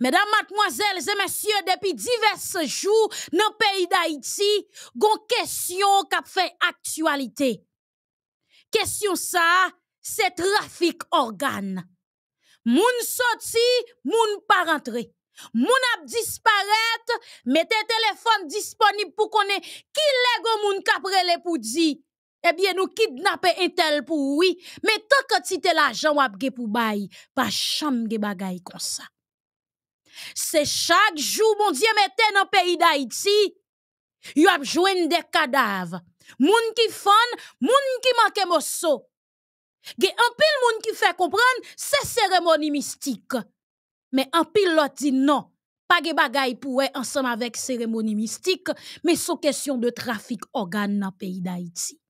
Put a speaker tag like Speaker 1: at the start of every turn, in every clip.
Speaker 1: Mesdames, mademoiselles et messieurs, depuis divers jours, dans le pays d'Haïti, gon question qui fait actualité. Question ça, c'est trafic organe. Moun sorti, moun pas rentré. Moun a disparaître, mettez téléphone disponible pour connaître qui lego moun les pour dire eh bien, nous nous entel pou pour Mais Mais tant que tu t'es l'argent ge pou bay, pas chanm des bagay comme ça c'est chaque jour mon Dieu mette dans le pays d'Haïti, il a des cadavres. gens qui les gens qui manquent, mosso. a un pile gens qui fait comprendre, c'est cérémonie mystique. Mais un pile l'autre dit non, pas de bagay pour ensemble avec cérémonie mystique, mais c'est question de trafic organe dans le pays d'Haïti.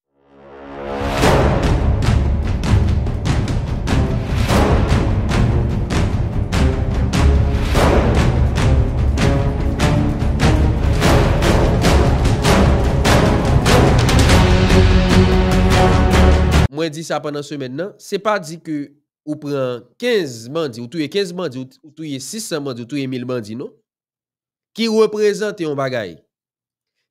Speaker 2: moi dis ça pendant semaine ce c'est pas dit que ou prend 15 bandits ou touye 15 bandits ou touye 600 bandits e ou touye 1000 bandits non qui représente un bagay.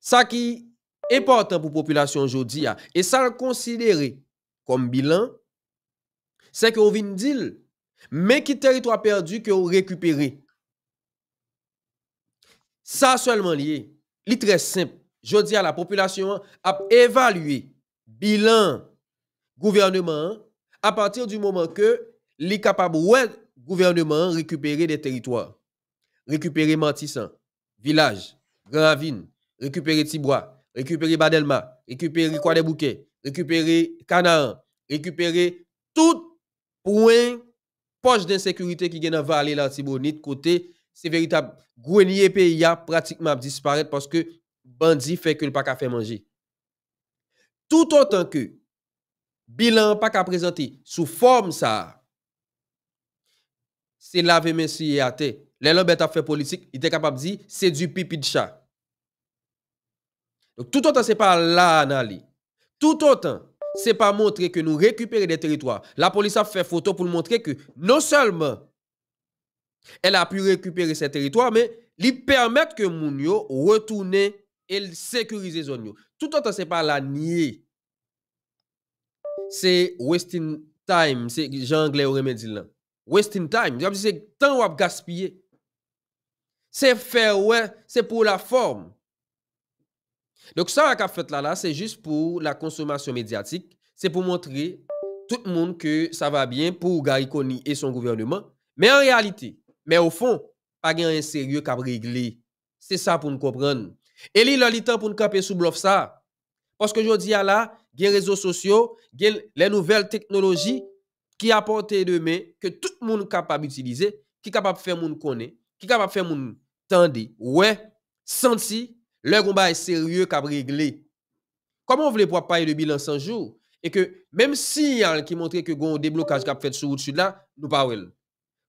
Speaker 2: Ça qui est important pour la population aujourd'hui et ça le considérer comme bilan c'est qu'on vient dire mais qui territoire perdu que vous récupérez. Ça seulement lié, li très simple. Je dis à la population a évaluer bilan gouvernement à partir du moment que les capables gouvernement récupérer des territoires, récupérer Mantissan, village, Gravine, récupérer Tibois, récupérer Badelma, récupérer Croix des Bouquets, récupérer Canaan, récupérer tout point poche d'insécurité qui vient dans vallée de côté c'est véritable grenier pays a pratiquement disparaître parce que bandit fait que le pas faire manger. Tout autant que bilan pas qu'à présenter sous forme ça c'est la monsieur à les fait politique il était capable de dire c'est du pipi de chat tout autant c'est pas là Nali. tout autant c'est pas montrer que nous récupérons des territoires la police a fait photo pour montrer que non seulement elle a pu récupérer ses territoires mais lui permettre que Mounio retourne et sécuriser zones. tout autant c'est pas la nier Se waste in time. Se jangle ou remedi lan. Waste in time. Se tan wap gaspye. Se fè wè. Se pou la form. Dok sa wak ap fèt la la. Se jist pou la konsomasyon medyatik. Se pou montre tout moun ke sa va bien pou Garikoni e son gouvernement. Me an realite. Me ou fon. Pa gen yon seriou kap regle. Se sa pou nou kompran. E li loli tan pou nou kapè sou blof sa. Poske jodi ya la. les réseaux sociaux, les nouvelles technologies qui apportent demain, que tout le monde est capable d'utiliser, qui est capable de faire monde connaître, qui est capable de faire monde tendre, ouais, senti. le combat est sérieux qu'à régler. Comment vous voulez pour parler de bilan 100 jours? Et que même si qui montre que un déblocage qui a fait sur route là, nous pas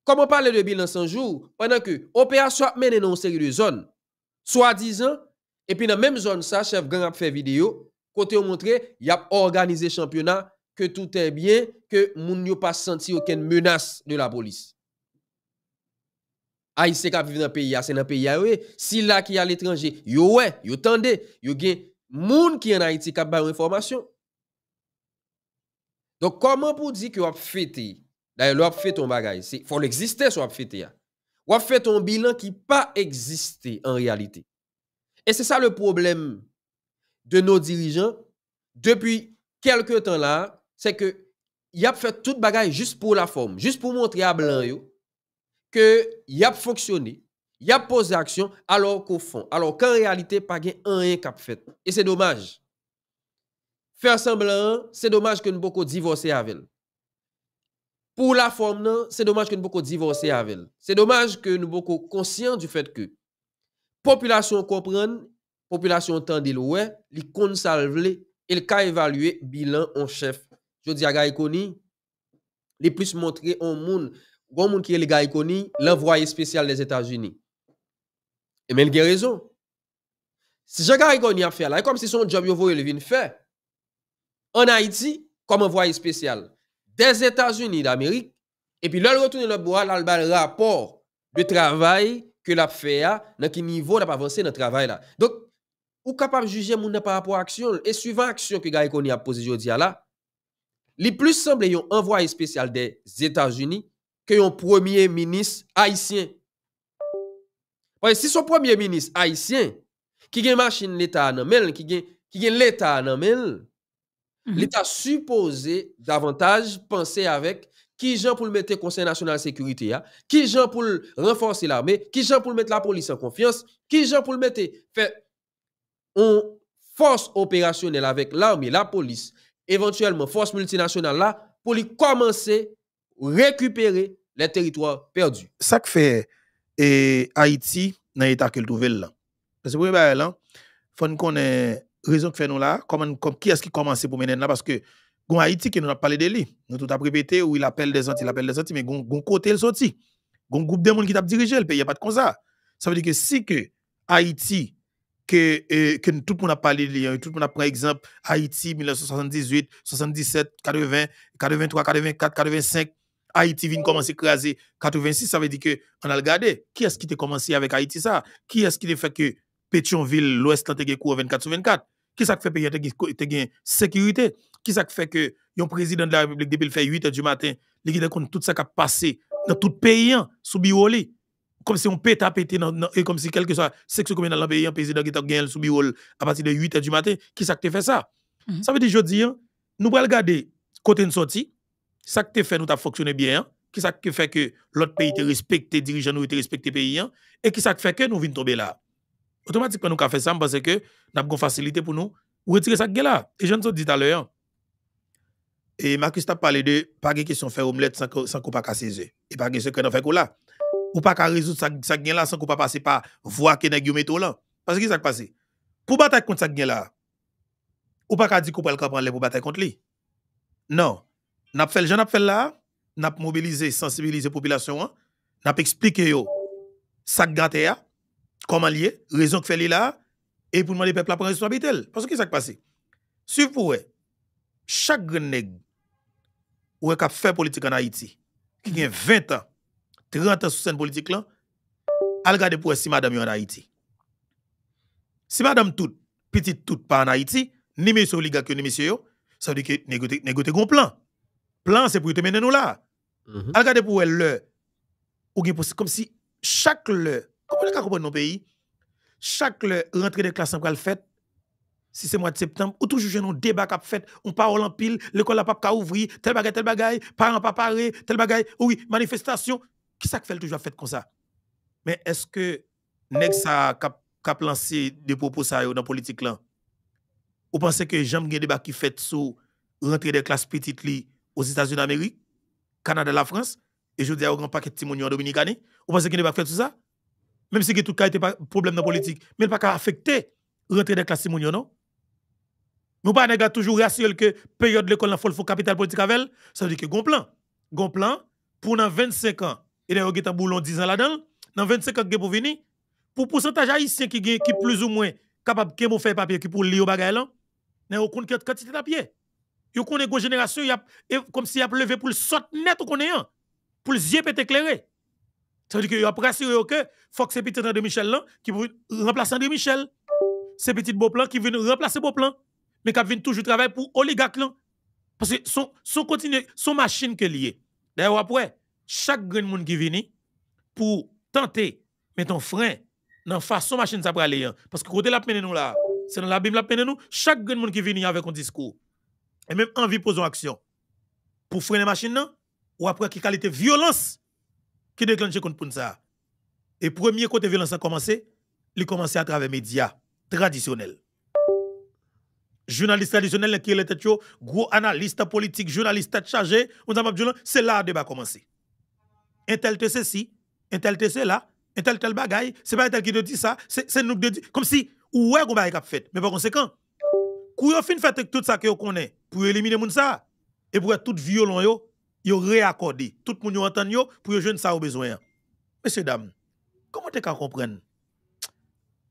Speaker 2: Comment parler de bilan 100 jours pendant que l'opération menée dans une série de zones, soi-disant, et puis dans la même zone, ça, chef gang a fait vidéo, Kote yo montre, yap organize championat, ke tout e bien, ke moun yo pa senti oken menas de la polis. Aise kap vive nan peyi ya, se nan peyi ya yo e, si la ki ya l'etranje, yo we, yo tende, yo gen moun ki an aite kap bayon informasyon. Donk koman pou di ki wap fete, daye wap fete yon bagay, fon eksiste sou wap fete ya. Wap fete yon bilan ki pa eksiste en realite. E se sa le probleme, de nos dirigeants depuis quelques temps là, c'est que y a fait toute bagaille juste pour la forme, juste pour montrer à blanc que y a fonctionné, y a posé action alors qu'au fond, alors qu'en réalité pas gain rien qu'a fait. Et c'est dommage. Faire semblant, c'est dommage que nous beaucoup divorcer avec. Pour la forme, c'est dommage que nous beaucoup divorcer avec. C'est dommage que nous beaucoup conscients du fait que population comprenne population tende ouais, li kon et el ka évalué bilan en chef. Je dis à Gaïkoni, les plus montré en moun, bon moun qui est le Gaïkoni, l'envoyé spécial des États-Unis. Et mais il raison. Si je Gaïkoni a fait là, comme si son job yo le vin En Haïti, comme envoyé spécial des États-Unis d'Amérique, et puis là, retourne le bois, là, le rapport de travail que l'a fait dans quel niveau l'a avancé dans le travail là. Donc, ou kapar juje mounen par rapport aksyon, e suivant aksyon ki gaye koni ap posizyon diya la, li plus semble yon envoye spesyal de Etats-Unis ki yon premier minis haisyen. Si son premier minis haisyen ki gen mashin l'Etat nan men, ki gen l'Etat nan men, mhm. l'Etat suppose davantage panse avèk ki jan pou l'mette konsen national sekurite ya, ki jan pou l'renforse l'armè, ki jan pou l'mette la polis en konfians, ki jan pou l'mette... une force opérationnelle avec l'armée, la police, éventuellement force multinationale là, pour lui
Speaker 3: commencer à récupérer les territoires perdus. Ça que fait Haïti dans l'état qu'elle trouve là. Parce que oui, bah, là, faut qu'on ait raison que fait nous là, comment, qui est-ce qui commence pour mener là, parce que Gon Haïti qui nous a parlé de lui. Nous tout a répété où il appelle des anti, il appelle des anti, mais gon, gon côté le sorti. Gon groupe de monde qui t'a dirigé le pays, il n'y a pas de comme ça. Ça veut dire que si que Haïti que, que tout le monde a parlé de hein. tout le monde a pris exemple Haïti 1978, 77, 80, 83, 84, 85. Haïti vient commencer à craser 86, ça veut dire que on a regardé qui est-ce qui a commencé avec Haïti ça Qui est-ce qui a fait que Pétionville, l'Ouest, a été 24 sur 24 Qui a fait que payer la sécurité Qui a fait que le président de la République depuis le fait 8 h du matin, il a compte tout ça qui a passé dans tout le pays hein, sous Biroli comme si on pète à péter, et comme si quelque soit sexe comme dans le pays, un président qui t'a gagné sous bureau à partir de 8 h du matin, qui ça que fait ça? Mhm. Ça veut dire, je dis, hein, nous pouvons regarder côté de sortie, ça que fait, nous t'a fonctionné bien, hein, qui ça que fait que l'autre pays te respecte, dirigeant nous te respecte pays, hein, et qui ça que fait que nous venons tomber là. Automatiquement, nous avons fait ça parce que nous avons facilité pour nous retirer ça là. Et je ne dit tout à l'heure, et Marcus t'a parlé de pas de question faire omelette sans qu'on pas casser Et pas de que qu'on fait là ou pas qu'à résoudre ça, ça là sans qu'on pas passer par voie que nèg yo là. Parce que ça passé. Pour battre contre ça gain là. Ou pas qu'à dire qu'on peut le prendre pour bataille contre lui. Non. N'a fait le j'en a fait là, n'a mobilisé, sensibiliser population on hein. N'a expliqué yo ça gâté comment lié, raison que fait là et pour demander peuple à prendre responsabilité. Parce que ça passé. Suivez pour chaque nèg ou a fait politique en Haïti qui a 20 ans 30 sur sous scène politique là, elle garde pour si madame en Haïti. Si madame toute, petite toute pas en Haïti, ni monsieur oligarque ni monsieur, ça veut dire que négocier un plan. Plan c'est pour te mener nous là. Mhm. Elle garde pour elle le comme si chaque le, comment on dans nos pays, chaque le rentrée de classe en le fait si c'est mois de septembre, ou toujours un débat qui fait, on parle en pile, l'école n'a pas ouvert, tel bagaille, tel bagaille, parents pas paré, tel bagaille, oui, manifestation. Qui ça fait toujours fait comme ça? Mais est-ce que nèg ça cap cap lancé des propos ça dans politique là? Vous pensez que j'aime gens débat qui fait sous rentrer des classes petites aux États-Unis d'Amérique, Canada, la France et je dis à un grand paquet de en Dominique, vous pensez qu'il ne va faire tout ça? Même si tout cas était pas problème dans la politique, mais il pas qu'à affecter rentrer des classes timoniens, non? Nous pas ont toujours rassuré que période de l'école il faut capital politique avec ça veut dire que un plan, Un plan pour dans 25 ans et d'ailleurs, il boulon 10 ans là-dedans. Dans 25 ans, pour venir. Pour pourcentage haïtien qui est oh. plus ou moins capable de faire papier, qui pour lire au bagage là, a une quantité de papier. y a une génération, comme s'il y a levé pour le sortir net ou connaît pour le yeux peut éclairé. Ça veut dire y a rassuré que faut que c'est petit André Michel là qui remplace André Michel. C'est petit plans qui vient remplacer plans, mais qui vient toujours travailler pour oligarque Parce que son, son continue, son machine est liée. D'ailleurs après, chaque grand monde qui vient pour tenter mettre un frein dans la façon machine ça aller hein. parce que côté la peine nous là c'est dans la Bible la peine nous chaque grand monde qui vient avec un discours et même envie poser une action pour freiner machine non ou après qui qualité violence qui déclenche contre ça et premier côté violence a commencé il commencé à travers médias traditionnels journalistes traditionnels qui est le gros analyste politique journaliste chargé c'est là le débat commencé un tel ceci, un tel te un tel tel bagaille, c'est pas un tel qui te dit ça, c'est nous qui te dit. Comme si, ouais, on va fait. Mais par conséquent, quand on fin fait tout ça que vous connaissez pour éliminer moun ça, et pour tout violon yo, yo réaccordé. Tout moun yo entend yo, pour yo jeune ça au besoin. Messieurs, dames, comment t'es qu'à comprendre?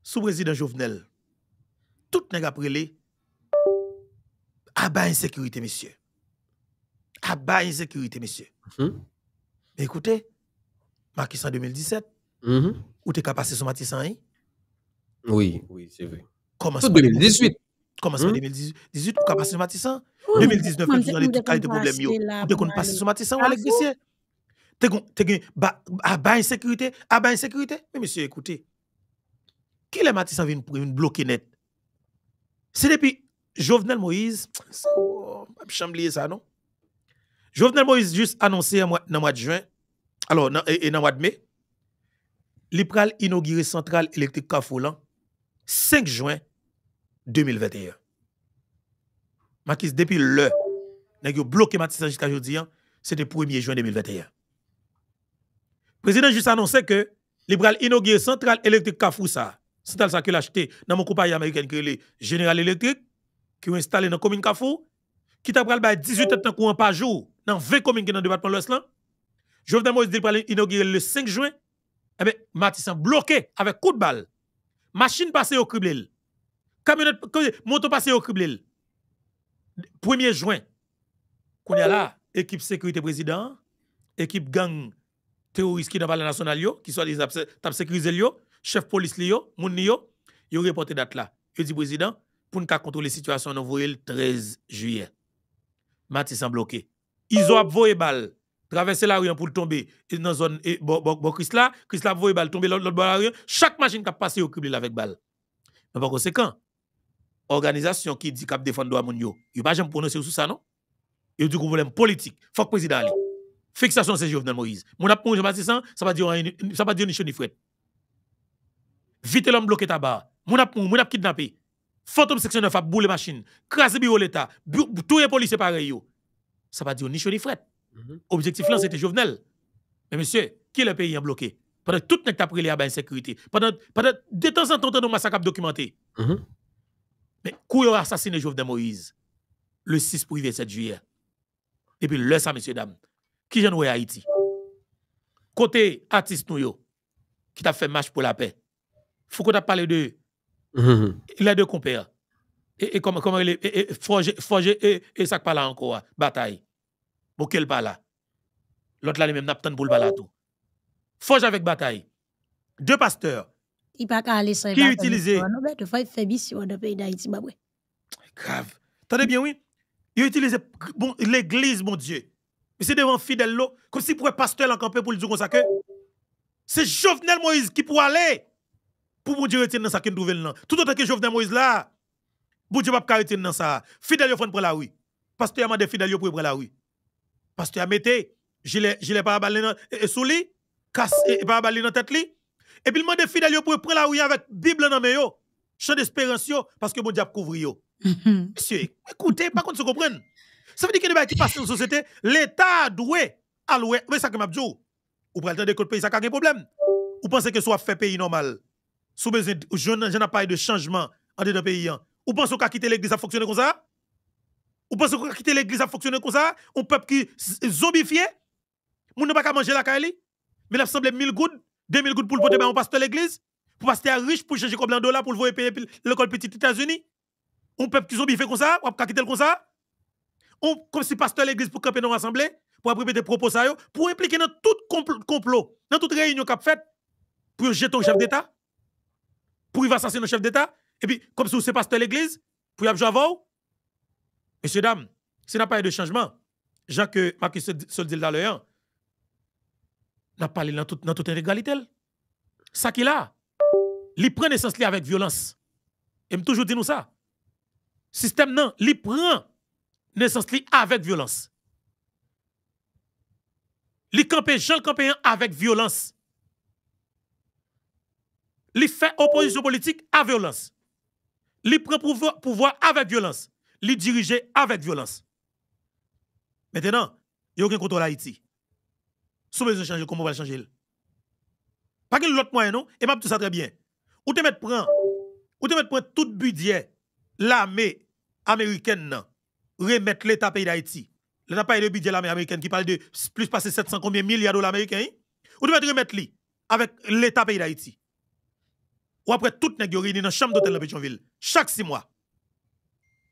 Speaker 3: Sous président Jovenel, tout n'est après les, à bah insécurité, monsieur. À bah insécurité, monsieur. Mm-hmm écoutez, Marquis en 2017, mhm. où tu es passé sur Matisse Oui, oui, c'est vrai.
Speaker 2: Comment ça 2018.
Speaker 3: Comment ça 2018 mhm. pour passer sur Matisse 2019, nous avons tout cas de problèmes. Tu qu'on passer sur Matisse ou Alex Bissier Tu es à bas insécurité, à bas sécurité? Mais monsieur, écoutez, qui est Matisse vient une bloquer net C'est depuis Jovenel Moïse. Oh, je vais ça, non Jovenel Moïse juste annoncé dans le mois de juin, alors et dans le mois de mai, il pral inauguré centrale électrique Kafoulan, 5 juin 2021. Matis, depuis le, n'a bloqué Matissa jusqu'à aujourd'hui, hein, c'était 1er juin 2021. Le président juste annoncé que il pral inauguré centrale électrique Cafoulan, c'est ça que acheté dans mon compagnie américaine qui est General Electric, qui est installé dans la commune Kafou, qui t'a à 18 courant par jour dans 20 communes qui sont dans le département de l'Ouest là. Jovenel Moïse dit qu'il inaugurer le 5 juin. Eh bien, Matissan bloqué avec coup de balle. Machine passée au criblé. moto passée au criblé. 1er juin. Qu'on y a là, équipe sécurité président, équipe gang terroriste qui dans pas la nationale, qui soit des chef sécurisé yo, chef police yo, moun yo, yo reporté date là. Yo dit président pour nous contrôler la situation, nous voyons le 13 juillet. Matissan bloqué. Ils ont voyé balle, traversé la rue pour tomber dans la zone eh, bon Chris là, Chris là voyé balle tomber l'autre bord la rue, chaque machine qui a passé au crible avec balle. Mais par conséquent, organisation qui dit cap défendre droit moun yo, il pas jamais prononcer sur ça non il dit problème politique, faut président ali. Fixation c'est Jovenel Moïse. Mon ap je Jean-Baptiste ça va dire ça va dire ni chaud ni fret. Vite l'homme bloqué tabac. Mon ap moun, mon a kidnappé. Fantôme section 9 a boule machine, craser bureau l'État, tout les policiers pareil ça va dire ni chaud ni fret. Mhm. Objectif là, c'était Jovenel. Mais monsieur, qui est le pays a bloqué Pendant tout le monde a pris à pendant, pendant de temps en temps, on a massacre documenté. Mhm. Mais qui a assassiné Jovenel Moïse le 6 privé 7 juillet Et puis le ça, messieurs, dames, qui j'en à Haïti Côté artiste nous, qui t'a fait marche pour la paix, faut qu'on a parlé de mhm. les deux compères. Et, comment, comment il et, et, forger, forger, encore, hein, bataille. Bon, quel pas là. L'autre là, lui-même, n'a pas pour tout. Forge avec bataille. Deux pasteurs.
Speaker 1: Il pas qu'à aller sans Qui utilise
Speaker 3: Grave. Tenez bien, oui. Il utilise bon, l'église, mon Dieu. Mais c'est devant fidèle, comme si pour un pasteur campé pour le dire comme ça que. C'est Jovenel Moïse qui pourrait aller. Pour mon Dieu retirer dans sa qu'il là. Tout autant que Jovenel Moïse là, Pour Dieu pas retirer dans ça. Fidèle, il faut prendre la rue. Pasteur, il y a des pour prendre la rue. Parce que pasteur l'ai pas pas dans sous lui casse balé dans tête lit. et puis il m'a fidèle pour prendre la rue avec bible dans mes yo, chant d'espérance parce que mon diable couvre yo mm-hmm. monsieur écoutez pas contre se comprenne. ça veut dire que nous qui passent dans la société l'état doué alloué mais ça que m'a dit oh, ou le temps de le pays ça pas problème Vous pensez que soit fait pays normal sous besoin je n'ai pas eu de changement en dedans pays Vous hein. pensez qu'on quitter l'église ça fonctionner comme ça vous pensez qu'on quitter l'église à fonctionner comme ça? Un peuple qui zombifié? Vous n'a pas qu'à manger la caille, Mais l'assemblée semblé 1000 gouttes, 2000 gouttes pour le voter, ben on passe à l'église? Pour passer à riche, pour changer combien de dollars pour le voir payer l'école petite États-Unis? Un peuple qui zombifié comme ça? Ou pas quitter comme ça? On, comme si pasteur l'église pour camper dans l'assemblée, pour apprendre des propos ça, pour impliquer dans tout complot, dans toute réunion qu'a faite, pour jeter un chef d'État, pour y assassiner un chef d'État, et puis comme si c'est pasteur l'église, pour y avoir Messieurs, dames, si n'a pas eu de changement, Jacques Marcus, Soldil dans n'a n'a parlé dans toute tout intégralité. Ça qu'il a, il prend naissance avec violence. Et me toujours dit nous ça. Système non, il prend naissance avec violence. Il campe, Jean campe avec violence. Il fait opposition politique à violence. Il prend pouvoir avec violence li diriger avec violence. Maintenant, il n'y a aucun contrôle à Haïti. Si vous changer, comment on va changer? Pas qu'il l'autre moyen, non? Et m'a tout ça très bien. Ou te mettre prend, ou te mettre prend tout budget, l'armée américaine, remettre l'État pays d'Haïti. L'État pays de budget l'armée américaine qui parle de plus passer 700 combien milliards de dollars américains. Hein? Ou te mettre remettre li avec l'État pays d'Haïti. Ou après tout nèg réuni dans chambre d'hôtel de Pétionville. Chaque six mois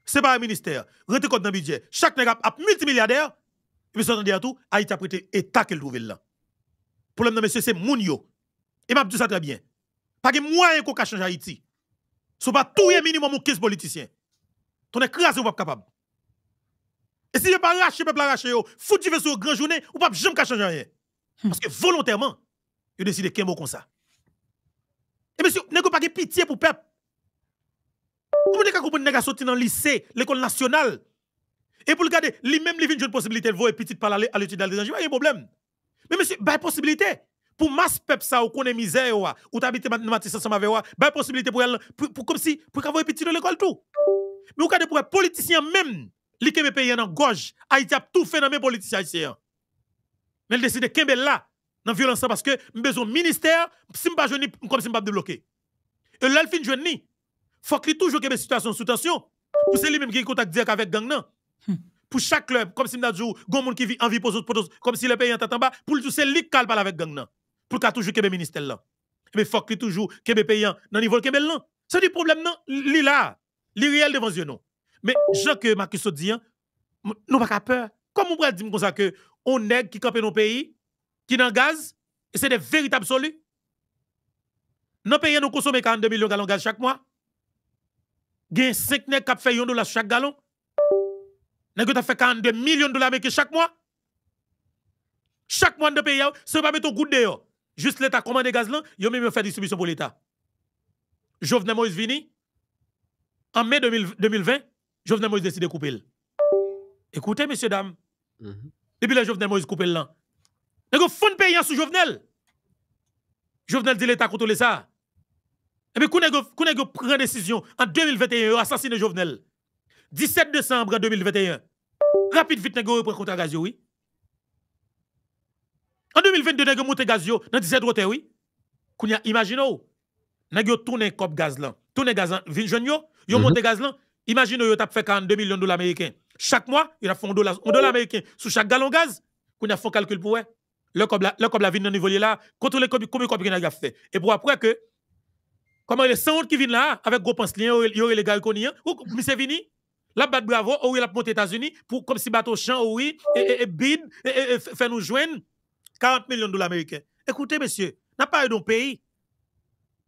Speaker 3: c'est pas un ministère, rentrer compte dans le budget, chaque nègre a multimilliardaire, et puis s'entendez à tout, Haïti a prêté état qu'elle trouve là. Problème de monsieur, c'est Mounio. Et m'a dit ça très bien. Pas de moyen qu'on change Haïti. Ce pas tout le minimum 15 politiciens. Ton écrasé ou pas capable. Et si je pas le peuple arraché, foutu sur grand journée, ou pas jamais changer rien. Hmm. Parce que volontairement, il décide qu'un mot comme ça. Et monsieur, n'est pas de pitié pour peuple. Comment les comprendre nèg sortir dans lycée, l'école nationale et pour le garder, lui-même lui vient une possibilité de voir petit petite parler à l'étude d'étranger, pas de problème. Mais monsieur, bah possibilité pour masse peuple ça ou est misère ou habites t'habite maintenant Matisse ensemble avec moi, une bah, possibilité pour elle pour comme si pour qu'avoir petit dans l'école tout. Mais cas pour politiciens même li me pays en gorge, Haïti a tout fait dans mes politiciens haïtiens. Hein. Mais elle décide kembe là dans la violence parce que besoin ministère, si m'pa comme si pas débloquer. Et là elle fin ni faut toujours qu'il y ait situation sous tension. Pour c'est lui-même qui est contact direct avec gang. Hmm. Pour chaque club, comme si nous avons dit, qui vit en vie pour autres, comme si le pays est en bas, pour tout c'est lui qui parle avec gang. Pour qu'il toujours qu'il y ait ministère là. Mais eh faut qu'il toujours qu'il y ait pays dans le niveau de y C'est du problème, non? Li là, li réel devant yeux, non? Mais, Jean que Marcus dit, hein, nous pas peur. Comment on pourrait dire comme ça que, on est qui campe nos pays, qui dans gaz, c'est des véritables solus. Nos pays, nous consommons 42 millions de gallons de gaz chaque mois gagne 5 nèg qui fait 1 dollar chaque gallon. Nèg t'a fait 42 millions de dollars avec chaque mois. Chaque mois de pays, c'est pas mettre goût dehors. Juste l'État commande gaz là, yo même fait distribution pour l'État. Jovenel Moïse vini en mai 2020, Jovenel Moïse décide de couper. Écoutez messieurs dames. Depuis mm-hmm. le Jovenel Moïse couper là. Nèg fond pays sous Jovenel. Jovenel dit l'État contrôler ça. Et puis, quand on prend décision en 2021, assassiné Jovenel. 17 décembre 2021. Rapide vite, vous reprend contre Gazio, oui. En 2022, on monte Gazio dans 17 routes, oui. Imaginez imaginez, avez tourné cop gaz là. Tourne gaz là, yo, yo le mhm. gaz là. Imaginez, vous avez fait 42 millions de dollars américains. Chaque mois, il a fait un dollar, américain sous chaque gallon gaz. Vous avez fait calcul pour vous. Le cop la, le cop la vie dans niveau là, combien combien combien a fait. Et pour après que Comment les 100 qui viennent là, avec gros pense il y aurait les gars ou monsieur Vini, la bat bravo, ou il a monté États-Unis, pour comme si bateau champ, oui, et, bid, et, fait nous joindre 40 millions de dollars américains. Écoutez, monsieur, n'a pas eu d'un pays.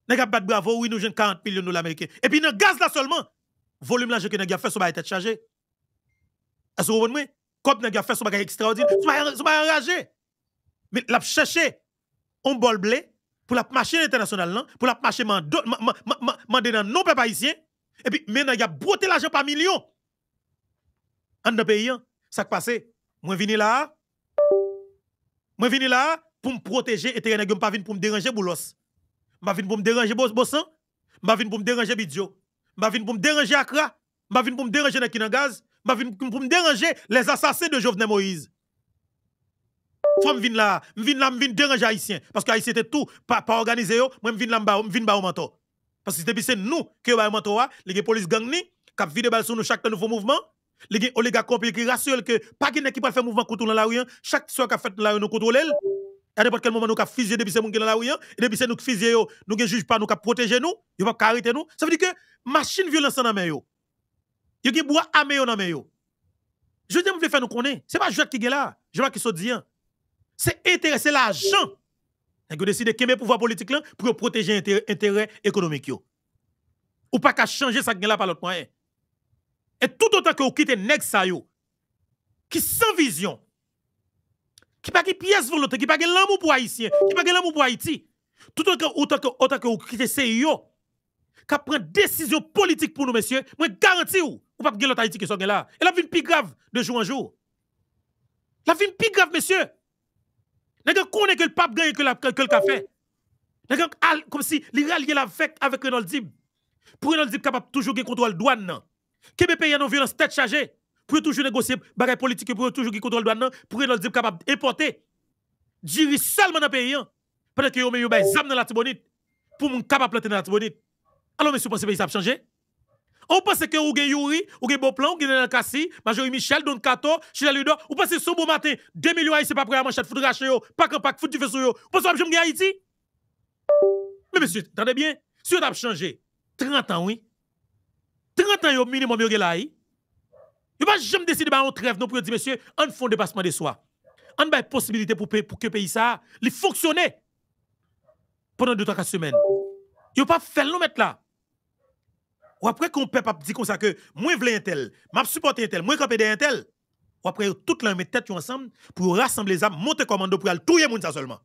Speaker 3: N'a pas battre bravo, oui, nous joindre 40 millions de dollars américains. Et puis, dans gaz là seulement, volume là, je que n'a fait, ça va être chargé. Est-ce que vous comprenez? Comme n'a fait, ça va être extraordinaire, ça va enragé. Mais l'a cherché, on bol blé, pour la marché international, pour la marcher mandé dans nos peuples haïtiens, et puis maintenant, il y a broté l'argent par million. En deux pays, hein. ça qui passe, moi venu là, moi venu là pour me protéger et je ne pas pour me déranger boulos. Je venu pour me déranger bossan, hein. je venu pour me déranger Bidjo. je venu pour me déranger Accra, je venu pour me déranger Gaz, je venu pour me déranger les assassins de Jovenel Moïse. Femme vin là, m'vin là, m'vin dérange haïtien parce que haïtien était tout pas organisé yo, moi m'vin là m'ba, m'vin ba manteau. Parce que depuis c'est nous que ba manteau a, hein. les police gang ni cap vide balle sur nous chaque nouveau mouvement. Les oligarques qui rassurent que pas qui qui pas faire mouvement contre dans la rue, hein. chaque soir qu'a fait la rue nous contrôler. À n'importe quel moment nous qu'a fusillé depuis c'est mon dans la rue, hein. et depuis c'est nous fusillé yo, nous ne juge pas nous qu'a protéger nous, yo pas arrêter nous. Ça veut dire que machine violence dans main yo. Yo qui bois armé yo dans main yo. Je dis vous faire nous connaître, c'est pas Jacques qui est là, vois qui sont dit c'est intérêt, c'est l'argent. Nèg de décide le pouvoir politique là pour protéger intérêt, économique yo. Ou pas qu'à changer ça est là par l'autre moyen. Et tout autant que vous quittez nèg ça yo qui sans vision qui pas qui pièce volonté, qui pas qui l'amour pour haïtien, qui pas qui l'amour pour Haïti. Tout autant que vous quittez CEO qui prend décision politique pour nous messieurs, moi garantis ou ou pas gêné l'autre Haïti qui sont là. Et la vie plus grave de jour en jour. La vie plus grave messieurs. Les gens connaissent que le pape gagne que le café. Les gens, comme si les ralliés la fait avec Renald Dib. Pour Renaud Dib capable toujours de contrôle douane. Qui peut payer une violence tête chargée pour toujours négocier bagaille politique pour toujours qui contrôle douane pour Renaud Dib capable d'importer. Dirige seulement un pays. Hein. Pendant que vous avez des armes dans la Tibonite pour mon capable planter dans la Tibonite. Alors, monsieur, pensez que ça a changé? On pense que ou gen Yuri, vous avez Boplan, vous avez Kassi, Major Michel, Don Kato, Chilal Ludo. Vous pensez que ce bon matin, 2 millions haïtiens pas prêts à manger, foudre yo, pas qu'un pack, foutre du vaisseau. Vous pensez que vous avez Haïti? Mais monsieur, attendez bien, si vous avez changé, 30 ans, oui. 30 ans, yo minimum, vous avez là. Vous n'avez jamais décidé de faire un trêve non, pour dire, monsieur, on fait un dépassement de soi. On a une possibilité pour, pour que le pays fonctionne pendant 2-3 semaines. Vous n'avez pas fait le mettre là. Ou après qu'on peut pas dire comme ça que moi veux un tel, m'a supporter un tel, moi camper un tel. Ou après toute met tête ensemble pour rassembler les ça, monter commando pour aller touyer le ça seulement.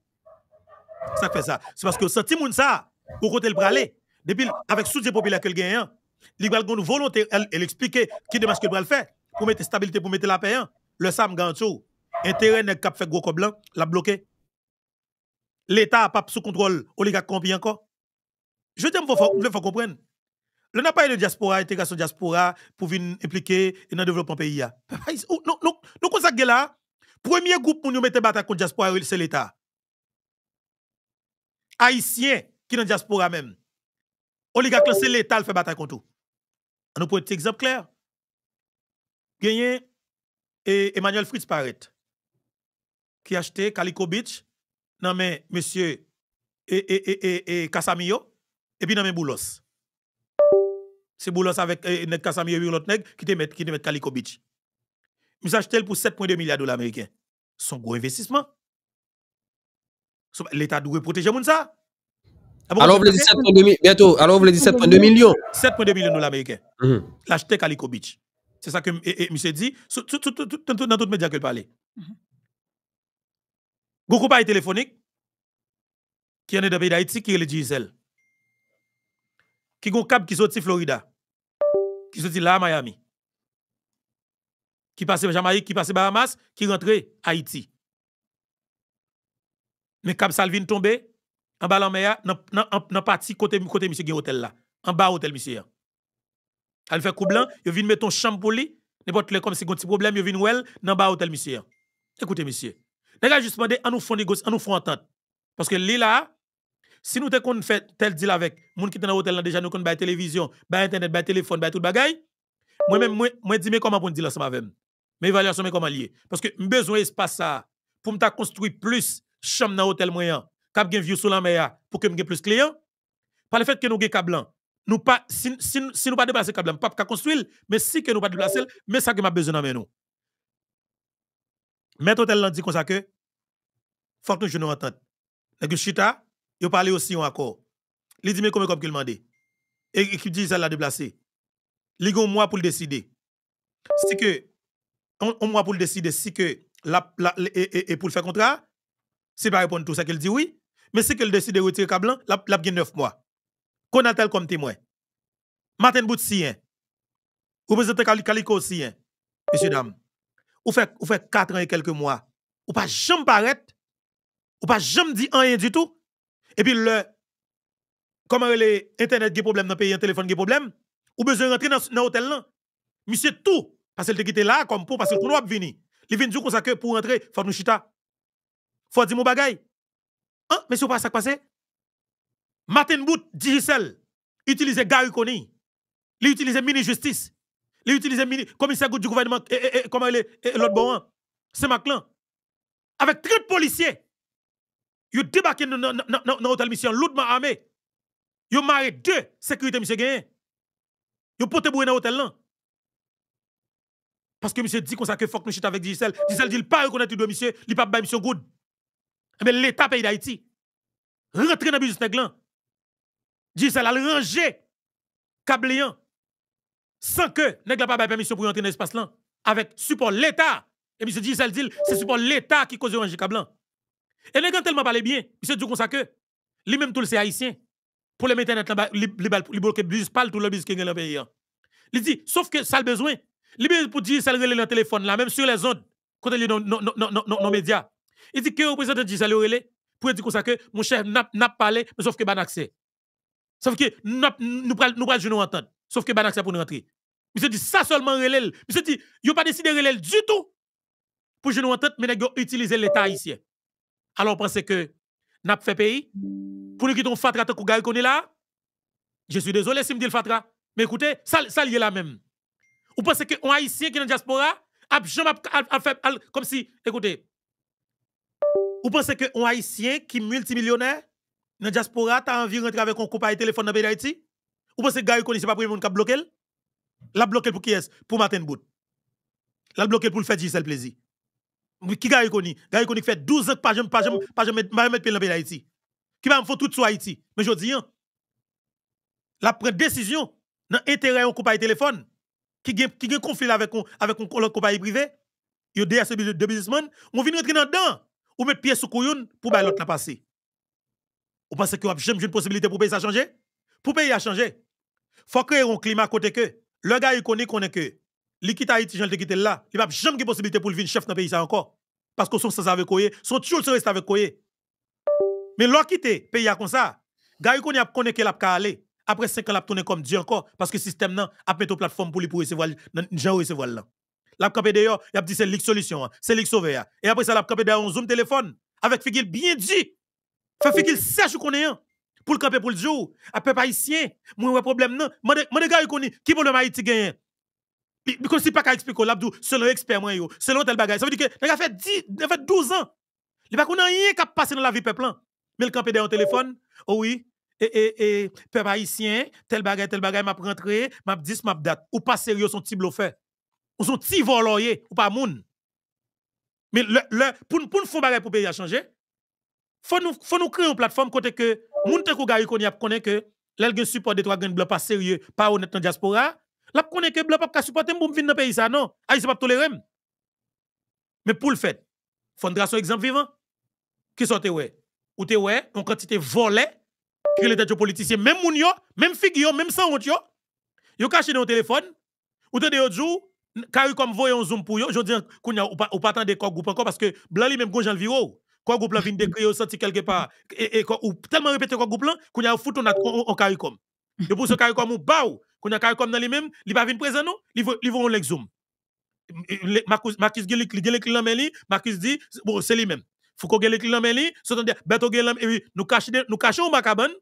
Speaker 3: Ça fait ça. C'est parce que senti moun ça pour côté le braler. Depuis avec soutien populaire que le gagne, hein, il va une volonté elle, elle expliquer qui démarche pour le faire pour mettre stabilité pour mettre la paix. Hein. Le sam garantit intérêt n'est cap fait gros coblan, l'a bloqué. L'état pas sous contrôle oligarque combien encore. Je t'aime, vous faut comprendre. Le n'a pas de diaspora, intégration diaspora, pour venir impliquer dans le développement pays. Nous, nous, nous, nous, là, premier groupe pour nous mettre bataille contre diaspora, c'est l'État. Haïtiens qui dans diaspora même. Oligarque, c'est l'État qui fait bataille contre tout. Nous prenons un exemple clair. Gagné et Emmanuel Fritz Paret, qui a acheté Calico Beach, dans M. Monsieur et, et, et, et, Casamio, et puis dans mes Boulos c'est Boulos avec Ned Kassami et l'autre nègre qui te met qui te met Calico Beach. pour 7.2 milliards de dollars américains. Son gros investissement. L'État doit protéger mon ça.
Speaker 2: Ah alors vous le dites 7.2 millions 7.2 millions.
Speaker 3: 7.2 de dollars américains. Mhm. L'acheter Calico Beach. C'est ça que monsieur dit dans les médias que parlait. Mhm. Beaucoup de téléphonique qui est dans le pays d'Haïti qui est le Giselle qui gon cap qui sorti Florida, qui sorti là Miami, qui passe Jamaïque, qui passe Bahamas, qui rentre Haïti. Mais cap Salvin tombé en bas en mer, dans partie côté côté monsieur hôtel là, en bas hôtel monsieur. Elle fait coup blanc, il vient mettre ton chambre pour lui, n'importe comme si un petit problème, il vient well dans bas hôtel monsieur. Écoutez monsieur, les gars justement, on nous fait entendre. entente parce que lui là si nous avons fait tel deal avec les gens qui sont dans l'hôtel, déjà nous avons la télévision, la internet, la téléphone, tout bagaille moi-même, moi, dis mais comment pour dire ensemble avec Mes évaluations, mais comment liées Parce que j'ai besoin d'espace ça pour me construire plus chambre dans l'hôtel moyen, cap gain vue sur la mer pour que j'ai plus clients. Par le fait que nous gain cablan, nous pas si, si, si nous pas déplacer cablan, pas qu'à construire, mais si que nous pas déplacer, mais ça que m'a besoin de nous. mais hôtel dit comme ça que faut que je ne entente. pas chita il ont parlé aussi en accord. Il dit mais est-ce qu'il demandé Et qui dit ça l'a déplacé. Il a un mois pour le décider. Si que un mois pour le décider si que la, et, pour le faire contrat, c'est pas répondre tout ça qu'il dit oui, mais si qu'elle décide de retirer Cablan, la la bien 9 mois. Qu'on a comme témoin. Martin hein. Ou Représentant Calico aussi. Monsieur hein. dames, Monsieur, dame. vous fait 4 ans et quelques mois. Ou pas jamais paraître. Ou pas jamais dit rien du tout. Et puis le, comment les Internet des problèmes dans le pays, un téléphone qui problème, ou besoin rentrer dans, l'hôtel là. Monsieur tout, parce qu'il te là comme pour, parce que tout le monde venir. Il vient du comme pour rentrer, faut nous chita. Faut dire mon bagay. Hein, monsieur, pas ça passé? Martin Bout, Digicel, utilisait Gary Coney. Il utilisait mini-justice. Il utilisait mini commissaire du gouvernement, et, comment il est, l'autre bon, c'est Maclan. Avec 30 policiers. Vous débarqué dans l'hôtel mission, lourdement armé. Vous marré deux sécurité monsieur gagné. Yo pote boué dans l'hôtel là. Parce que monsieur dit qu'on ça que que nous chita avec Giselle. Giselle dit pas reconnaître deux monsieur, il pas de monsieur good. Mais l'état pays d'Haïti Rentrez dans business nèg là. Giselle a rangé Kablian sans que nèg la pas permission pour rentrer dans l'espace là avec support l'état. Et monsieur Giselle dit c'est support l'état qui cause le rangé Cabléan gens tellement parle bien, monsieur dit comme ça que lui-même tout le c'est haïtien. Pour les internet là li bloqué bus parle tout le bus qui dans le pays. Hein. Il dit sauf que ça le besoin. Il pour dire ça le téléphone là même sur les ondes quand il est dans non non non non oh. médias. Il dit que président dit ça le relais pour dire comme ça que mon chef n'a pas parlé mais sauf que ban accès. Sauf que nous pas nous du nous entendre. Sauf que ban accès pour nous rentrer. Monsieur dit ça seulement relais. Monsieur dit yo pas décidé relais du tout pour je nous entendre mais nous utiliser l'état haïtien alors pensez que n'a pas fait pays pour nous qui ton fatra tant qu'on connaît là je suis désolé si me dit le fatra mais écoutez ça ça est là même vous pensez que un haïtien qui est dans la diaspora a comme si écoutez vous pensez que un haïtien qui est multimillionnaire dans la diaspora a envie de rentrer avec un de téléphone dans le pays d'Haïti vous pensez que Gary connaît pas le monde qui a bloqué l'a bloqué pour qui est pour Martin Bout l'a bloqué pour le faire le plaisir qui Gary Koni Gary Koni fait 12 ans que pas jamais pas jamais pas jamais pied dans pays d'Haïti Qui va me faire tout sur Haïti. Mais je dis la prendre décision dans intérêt on compagnie téléphone qui gagne qui gagne conflit avec on avec on compagnie privée. Yo DSB de businessman, on vient rentrer dedans ou mettre pied sous couillon pour bailler l'autre la passer. Ou pensez que jamais une possibilité pour pays ça changer Pour pays à changer. Faut créer un climat côté que le gars il connaît connaît que li quitte Haïti, j'en quitté là, il n'y a jamais de possibilité pour le chef dans le pays ça encore. Parce que son sens avec Oye, son tioul se reste avec Oye. Mais l'on quitte le pays comme ça, Gary Kony a qu'il a aller. Après 5 ans, il a tourné comme Dieu encore, parce que le système n'a a mis plateforme pour lui pour recevoir, gens recevoir là. L'a campé d'ailleurs, il a dit c'est l'ex solution, hein. c'est l'ex sauver. Hein. Et après ça, l'a campé d'ailleurs, un zoom téléphone, avec Figil bien dit. Fait Figil sèche qu'on est pour le camper pour le jour. Après, ah, pas haïtien, moi, problème non. Mande Gary Kony, qui problème Haïti gagne que si pas qu'à expliquer l'abdou, selon expert selon tel bagage. Ça veut dire que, il a fait fait 12 ans. Il n'y qu'on a rien qui passé dans la vie peuple. Hein. Mais le campé derrière téléphone, oh oui, et, et, et, peuple haïtien, tel bagage, tel bagage, m'a rentré, m'a 10, m'a date. Ou pas sérieux son petit bluffeur. Ou son petit voloyer, oh, ou pas moun. Mais le, le, pour, pour nous faire bagage pour pays à changer, faut nous, faut nous créer une plateforme côté que, moun te kou gari qu'on y a connaît que, l'elgen support des trois grandes pas sérieux, pas honnête dans diaspora, la connaît que blanc pas ka supporter pour venir dans pays ça non. se pas tolérer. Mais pour le fait, Fondra son exemple vivant. Qui sont ouais? Ou te quand en quantité volée que les têtes politiciens même moun même Figio, même sans honte yo. Yo caché dans téléphone ou te de jour car comme on zoom pour yo, je qu'on ou pas attendre quoi groupe encore parce que blanc li même quand j'en viro. Quoi groupe là vient décrire au quelque part e, e, ou tellement répéter quoi groupe là qu'on a foutu on a on caricom. Et pour ce ou baou qu'on a comme dans les mêmes, il va venir présent nous, il va en l'exum. Marcus Guelik, il Guelik Marcus dit, bon, c'est lui-même. Foucault Guelik l'homme li, s'entendait, Beto Guelik, et oui, nous cachons, au cachons Pendant que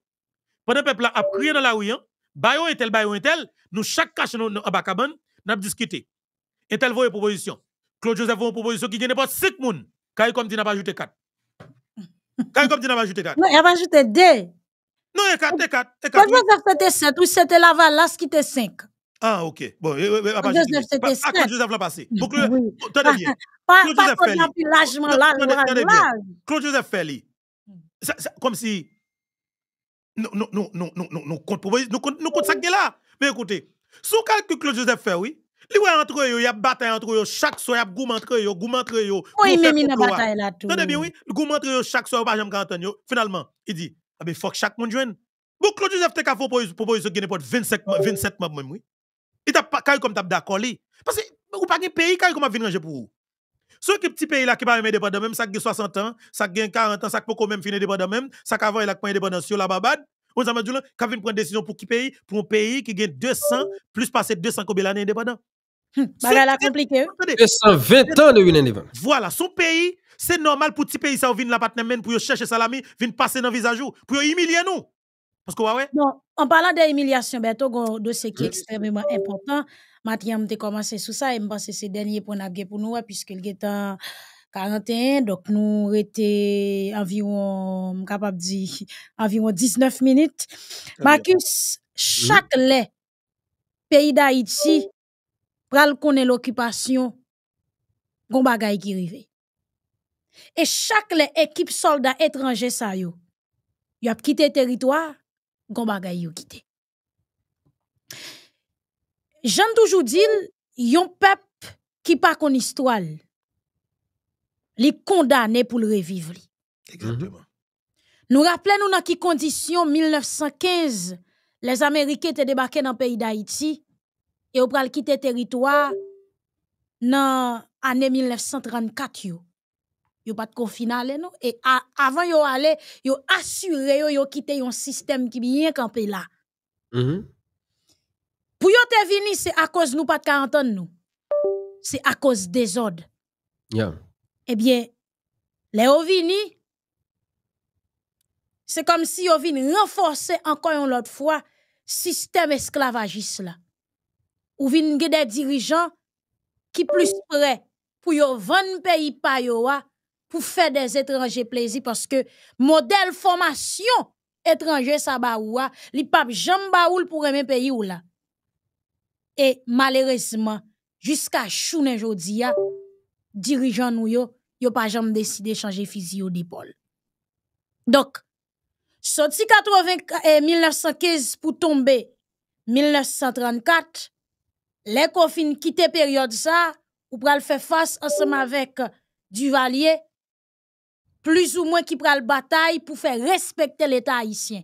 Speaker 3: le peuple a prié dans la rue, hein, bayon et tel, bayon et tel, nous chaque cachons au Macaban, nous avons discuté. Et tel voit une proposition. Claude Joseph voit une proposition qui gagne pas 5 moun, il a dit n'a pas ajouté 4. il a dit n'a pas ajouté 4. Non, il a
Speaker 1: pas ajouté 2.
Speaker 3: Non, e kat, e kat,
Speaker 1: e kat. Joseph oui. c'était 7, ou c'était ce qui était 5.
Speaker 3: Ah, ok. Bon, Joseph c'était 7. À Joseph l'a passé. Donc, tenez bien. Pas contre l'empilagement là, là. Quand Joseph Feli. Hmm. Comme si... Non, non, non, non, non, non, nous comptons ça qui est là. Mais écoutez, sous calcul Claude Joseph fait, oui, Li wè antre yo, yap batay antre yo, chak so yap goum antre yo, goum antre yo. Oui, mè mi nan batay
Speaker 1: la tou. Tande bien, oui,
Speaker 3: goum antre yo, chaque soir, yap ajem kantan yo. Finalman, i di, mais faut que chaque monde joigne. Bon, Claude Joseph te proposer gagner pour 25 27 membres même oui. Il t'a pas comme d'accord parce que ou pas de pays comme venir ranger pour vous. Ceux qui petit pays là qui pas indépendant même ça qui 60 ans, ça qui 40 ans, ça qui pas même finir indépendant même, ça qui avant il a pas indépendance sur la babade. On dit, là, qui vient prendre décision pour qui pays, pour un pays qui gagne 200 plus passer 200 combien l'année indépendant. C'est compliqué. 20 ans de Union Event. Voilà, son pays, c'est normal pour petit pays ça vient la patnemène pour chercher salami, vient passer dans visage pour humilier nous. Parce que ouais. Non,
Speaker 1: en parlant d'humiliation, Beto, un dossier qui est extrêmement important. Mathieu a commencé sur ça et je pense que c'est le dernier point pour nous puisque il est en 41 donc nous était environ capable dire environ 19 minutes. Marcus, chaque pays d'Haïti pral konnen l'occupation gon bagay ki et chaque équipe équipes soldats étrangers sa yo y a quitté territoire gon bagay quitté j'en toujours dit yon peuple ki pa kon histoire li condamné pour le revivre Exactement. Mm-hmm. nous rappelons dans conditions condition 1915 les américains étaient débarqués dans le pays d'haïti vous ont pral quitter territoire nan année 1934 yo yo pas de confinale non et avant yo aller yo assurer yo yo quitter un système qui bien campé là mm-hmm. pour yo c'est à cause nous pas de 40 ans nous c'est à cause des ordres Eh bien les yo c'est comme si vous renforcer encore une fois fois système esclavagiste là ou vin des dirigeants qui plus prêts pour yo vendre pays pa pour faire des étrangers plaisir parce que modèle formation étranger sa ba oua, li pap jam ou pour aimer pays ou Et malheureusement, jusqu'à chounen jodi dirigeants nou yo, yo pas jamais décidé changer physio d'épaule. Donc, sorti 1915 eh, pour tomber 1934, les confins quittent période ça, ou pral faire face ensemble avec Duvalier, plus ou moins qui pral bataille pour faire respecter l'État haïtien.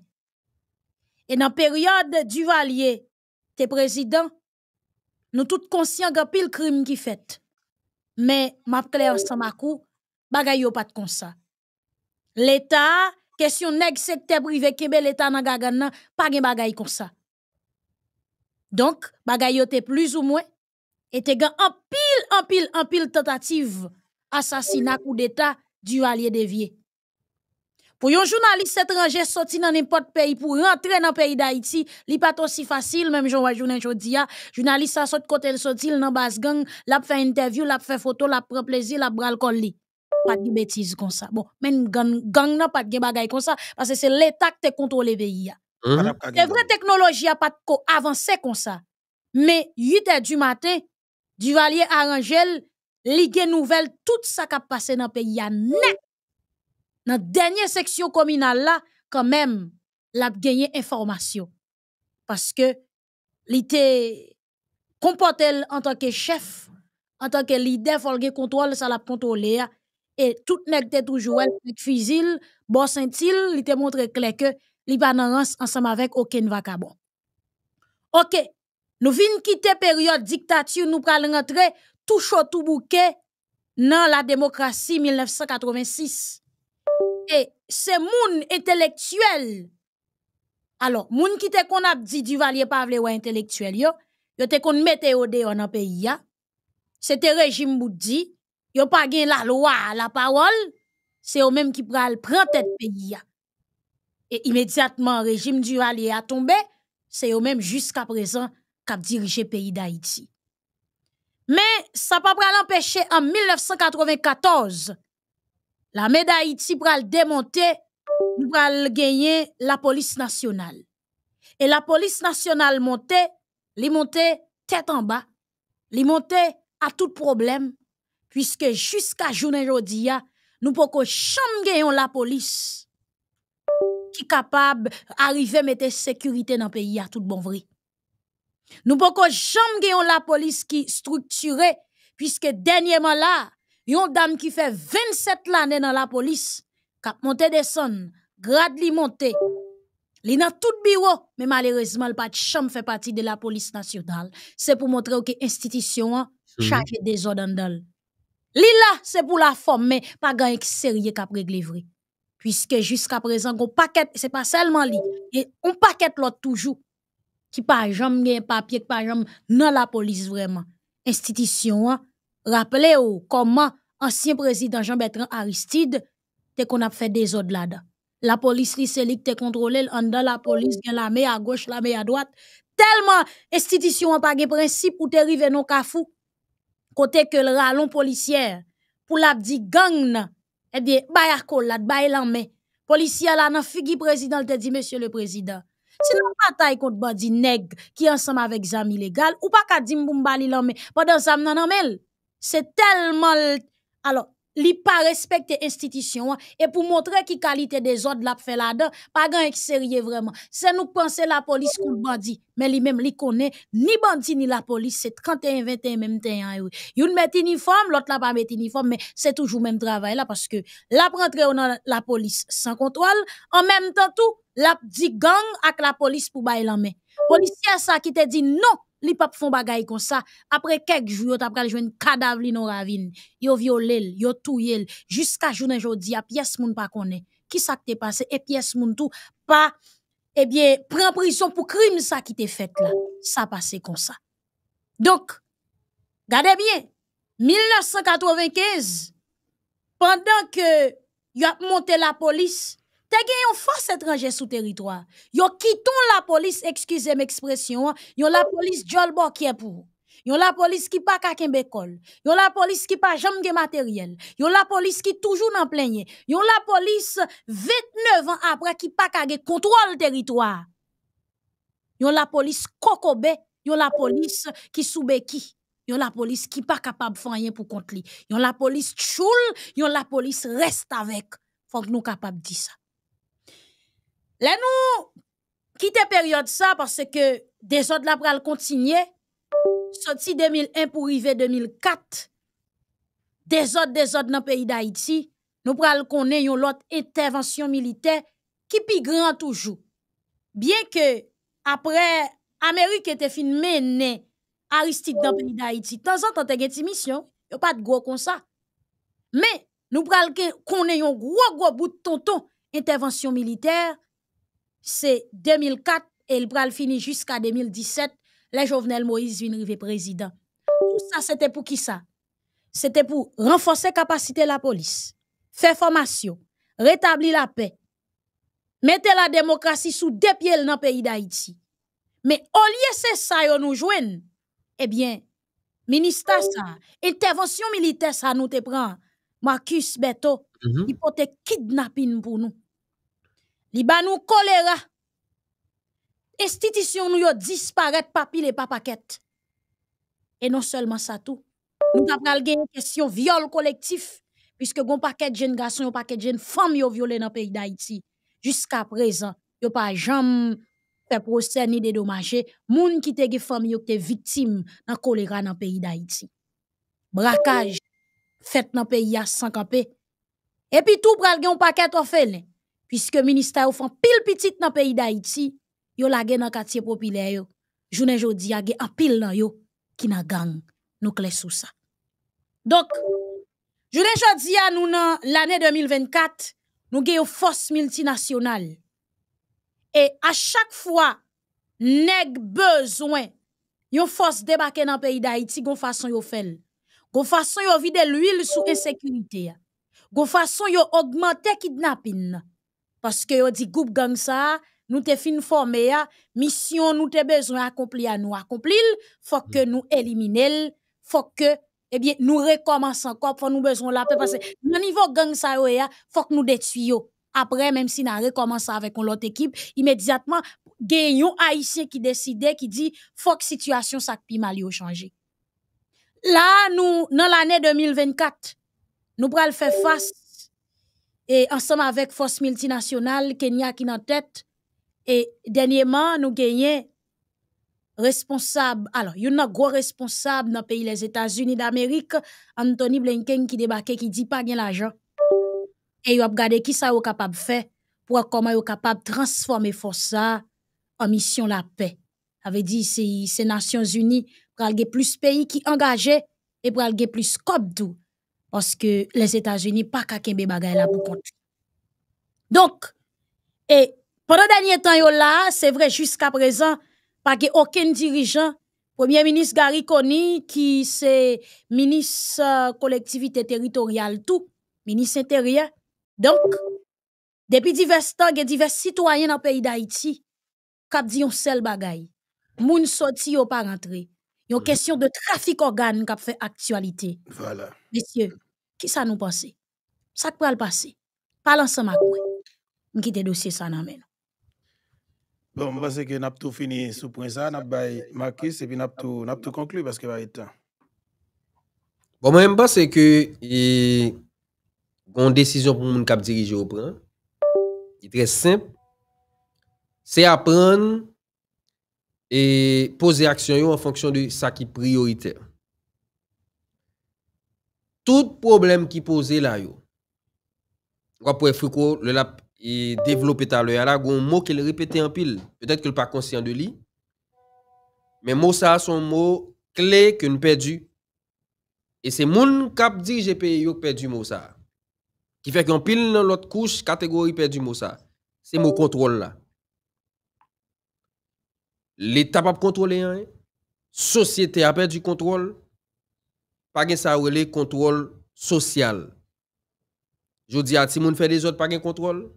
Speaker 1: Et dans période Duvalier, te président, nous tout conscients gapil krim ki fèt. Mais map kle ansèman kou, pas de pat ça. L'État, question neg sekte privé qui l'état nan gagan nan, pa gen comme ça. Donc, bagayote plus ou moins, et te en pile, en pile, en pile tentative assassinat coup d'État du allié dévié. Pour yon journaliste étranger sorti dans n'importe pays pour rentrer dans le pays d'Haïti, li pas aussi facile, même j'en vois journée journaliste sa sort côté le sorti dans base gang, l'a fait interview, l'a fait photo, l'a prend plaisir, l'a bral li. Pas de bêtises comme ça. Bon, même gang, gang n'a pas de bagay comme ça, parce que c'est l'État qui te contrôle le pays. Hein? C'est vrai, technologie a pas avancé comme ça. Mais 8 h du matin, Duvalier Arangel, Ligue Nouvelle, tout ça qui a passé dans le pays a net. Dans la dernière section communale là, quand même, l'a gagné information. Parce que l'ité comporte- en tant que chef, en tant que leader, faut le contrôle, ça l'a contrôlé. Hein. Et tout nèg toujours oh. elle, fusil, bon sentil, il montre clair que li pa nan rans ansam Ok, oken vakabon. Ok, nou vin kite période dictature, nou pral rentre chaud tout bouquet dans la démocratie 1986. Et ce moun intellectuel. Alors, moun qui te kon dit di Duvalier Pavle ou intellectuel yo, yo te kon mette ode yo nan pays ya, se te boudi, yo pa la loi, la parole, c'est eux même qui pral tête pays. ya et immédiatement régime du allié a tombé, c'est au même jusqu'à présent qui dirigé le pays d'Haïti. Mais ça pas l'empêcher. en 1994 l'armée d'Haïti pral démonter nous pral gagner la police nationale. Et la police nationale montait, les montait tête en bas, les montait à tout problème puisque jusqu'à journée aujourd'hui nous pouvons jamais la police qui est capable d'arriver à mettre sécurité dans le pays à tout bon vrai. Nous ne pouvons jamais avoir la police qui est structurée, puisque dernièrement là, a une dame qui fait 27 ans dans la police, qui a monté des sons, grade monté, li dans tout bureau, mais malheureusement, le pas de fait partie de la police nationale. C'est pour montrer que institution a mhm. des ordres dans c'est pour la forme, mais pas gagner sérieux vrai puisque jusqu'à présent, on paquet, c'est pas seulement lui, et on paquette l'autre toujours, qui pas jamais papier, qui pas jamais dans la police vraiment. Institution, hein. rappelez-vous comment ancien président Jean-Bertrand Aristide, te qu'on a fait des ordres là-dedans. La police, c'est lui qui te contrôlé, en dans la police, gen la main à gauche, la main à droite. Tellement institution pas de principe pour te river non kafou. Côté que le ralon policière, pour la gang, eh bien, bay akolat, bay men Policier la nan figi président te dit Monsieur le président si nan bataille contre bandi neg qui ensemble avec zam légal ou pas ka di mboum bali pendant ça zam nan anmel. c'est tellement. Alors, li pa respecter institution et pour montrer qui qualité des autres la fait là dedans pas sérieux, vraiment. C'est nous Se nous la police kou bandit mais li même li connaît ni bandit ni la police. C'est 31-21 même temps. oui Youn met uniforme, l'autre la pas met mais c'est toujours même travail là parce que la prentre dans la police sans contrôle en même temps tout la dit gang avec la police pour bailler la main policier ça, qui te dit non, li pap font bagay kon sa, apre ont jou yo tap pral jwen kadav li ont ravine, yo violel, yo touyel, aujourd'hui, jounen jodi a Qui moun pa qui ki sa s'est te pase, e pièces moun tout pa, bien, pren prison pour crime sa ki te fait. là. Ça passé comme ça. Donc, regardez bien, 1995, pendant que y a monté la police. Te gen force fos étranger territoire. territoire Yo kiton la police, excusez m'expression, ils yon la police police pour kye pou. Yon la police ki pa kakembe Ils Yon la police ki pa jam matériel. Ils Yon la police ki toujou nan plenye. Yon la police 29 ans après ki pa le territoire. territoire. Yon la police kokobe. Yon la police ki soubeki. Yon la police ki pa kapab rien pou kont li. Yon la police tchoul. Yon la police polis reste avec. Fok nou kapab di ça. Là, nous quittons période ça parce que des autres là pral continuer. Sorti 2001 pour arriver 2004. Des autres, des autres dans le pays d'Haïti. Nous pral une l'autre intervention militaire qui pi grand toujours. Bien que après Amérique était fin mené Aristide dans le pays d'Haïti, de temps en temps, tu as une mission, a pas de gros comme ça. Mais nous pral qu'on gros gros bout de tonton intervention militaire c'est 2004 et il le finit jusqu'à 2017, les Jovenel Moïse vient président. Tout ça, c'était pour qui ça? C'était pour renforcer capacité la police, faire formation, rétablir la paix, mettre la démocratie sous deux pieds dans le pays d'Haïti. Mais au lieu de ça nous jouons, eh bien, ministère ça, intervention militaire ça nous te prend. Marcus Beto, mhm. il peut te kidnapping pour nous. L'Iban ba nou choléra institution nou yo disparaît papi les paquette. et non seulement ça tout nous avons une question question viol collectif puisque gon paquet jeune garçon paquet femmes femme yo violé dans pays d'Haïti jusqu'à présent yo pa jam fait procès ni dédommagé. moun ki te gen femme yo te victime dans choléra dans pays d'Haïti braquage fait dans pays à sans camper et puis tout pral gen un paquet orphelin Piske minister ou fan pil pitit nan peyi da iti, la lage nan katye popile yo. Jounen jodi yage an pil nan yo ki nan gang nou kles sou ça. Donc, jounen jodi a nou nan l'année 2024, nou gen yo force multinationale et a chak fwa, nèg bezwen yon force debake nan peyi d'Haïti, iti gon fason yo fel. Gon fason yo vide l'huile sou insécurité, ya. Gon fason yo augmente les nan. Parce que yo dit groupe gang ça, nous te fin formé mission nous te besoin accompli à nous accomplir, faut que hmm. nous il faut que bien nous recommençons encore pour nous besoin la paix parce que nan niveau gang ça il faut que nous détruisions. Après même si nous recommence avec une autre équipe, immédiatement un haïtien qui décide, qui dit faut que situation sa pi mal changer. Là nous dans l'année 2024, nous pral faire hmm. face et ensemble avec force multinationale Kenya qui en tête et dernièrement nous gagnons responsable alors il y a un gros responsable dans le pays les États-Unis d'Amérique Anthony Blinken qui débarquait qui dit pas bien l'argent et il a regardé qui ça est capable de faire pour comment est capable de transformer force en mission la paix avait dit c'est Nations Unies pour aller plus pays qui engagés et pour aller plus cop tout parce que les états unis pa pas bagay la pou compte. Donc et pendant dernier temps yo la, vrai, vrai présent, présent, pa pas aucun dirigeant. Premier Ministre Gary Coney, qui est Ministre euh, collectivité territoriale, tout, Ministre Intérieur, Donc, depuis divers y a divers citoyens dans le pays d'Haïti, kap di yon sel bagay. Moun soti Il pa rentre. Yon mm-hmm. question de trafic qui kap fait actualité, Voilà. Messieurs, qui ça nous pense? Ça peut le passer. Parle l'ensemble à quoi? Nous quitte le dossier ça dans la
Speaker 3: Bon, je pense que nous avons tout fini sous point ça. n'a pas Marquis et puis nous avons tout conclu parce que va être temps.
Speaker 2: Bon, moi, je pense que et, une décision pour nous diriger au point. C'est très simple. C'est apprendre e et e, poser action en fonction de ce qui est prioritaire tout problème qui posé là yo que pour le lap et développé tout à un mot qu'il répétait en pile peut-être qu'il n'est pas conscient de lui mais mot ça son mot clé qu'une perdu et c'est mon cap j'ai payé yo perdu mot ça qui fait qu'en pile dans l'autre couche catégorie perdu mot ça c'est mot contrôle là l'état pas contrôler hein? société a perdu contrôle pas de ça contrôle social. Je dis à moun fait des autres pas de contrôle.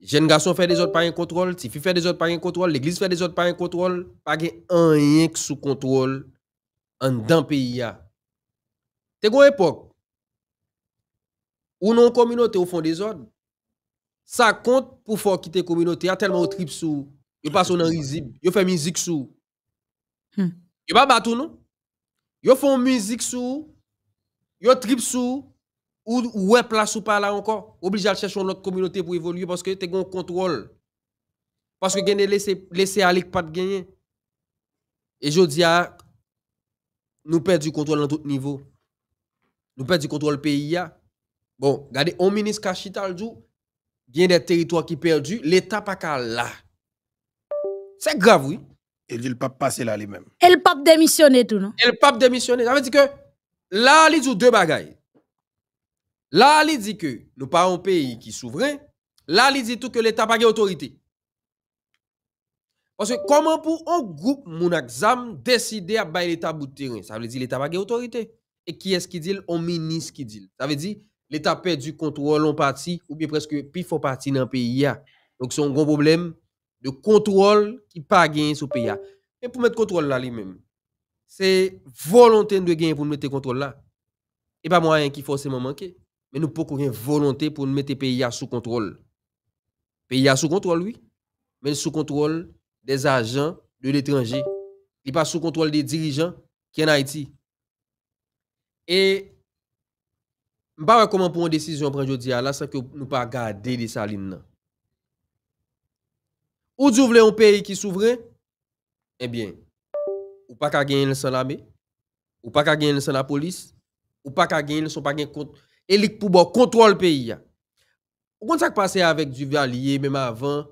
Speaker 2: Jeune garçon fait des autres pas de contrôle, fi fait des autres pas de contrôle, l'église fait des autres pas de contrôle, pas un rien sous contrôle en dans pays C'est une époque ou non communauté au fond des autres? Ça compte pour faire quitter communauté, y a tellement de trip sous, yo passe nan risible, yo fait musique sous. Hmm. Yo pas battu non Yo font musique sous, yo trip sous, ou ouais place ou pas là encore, obligé à chercher une autre communauté pour évoluer parce que tu un contrôle. Parce que gagne laisser laisser pas gagner. Et je dis nous perdons du contrôle dans tout niveau. Nous perdons du contrôle pays Bon, regardez, on ministre Kachital il y a des territoires qui perdus, l'État pas là. C'est grave, oui. Il dit le pape passe là lui-même. Elle le pape démissionner, tout, non? Et le pape démissionne. Ça veut dire que là, il dit deux bagailles. Là, il dit que nous pas un pays qui est souverain. Là, il dit tout que l'État n'a pas autorité. Parce que comment pour un groupe mon décider à bailler l'État bout de terrain? Ça veut dire l'État n'a pas autorité. Et qui est-ce qui dit? Un ministre qui dit. Ça veut dire l'État perd du contrôle en parti. ou bien presque pif faut partie dans le pays. Donc c'est un gros problème de contrôle qui pas gagné sur pays et pour mettre contrôle là lui-même c'est volonté de gagner pour mettre contrôle là et pas moyen qui forcément manquer mais nous pouvons une volonté pour mettre pays sous contrôle pays sous contrôle oui mais sous contrôle des agents de l'étranger il pas sous contrôle des dirigeants qui en Haïti et je ne sais pas comment prendre une décision aujourd'hui là sans que nous pas garder les salines. Où di un pays qui souverain, eh bien, ou pas ka gagner sans l'armée, ou pas ka gagner sans la police, ou pas ka gagner son pas gagner contre élit pour contrôle pays. Ou kon sa passe avec Duvalier même avant.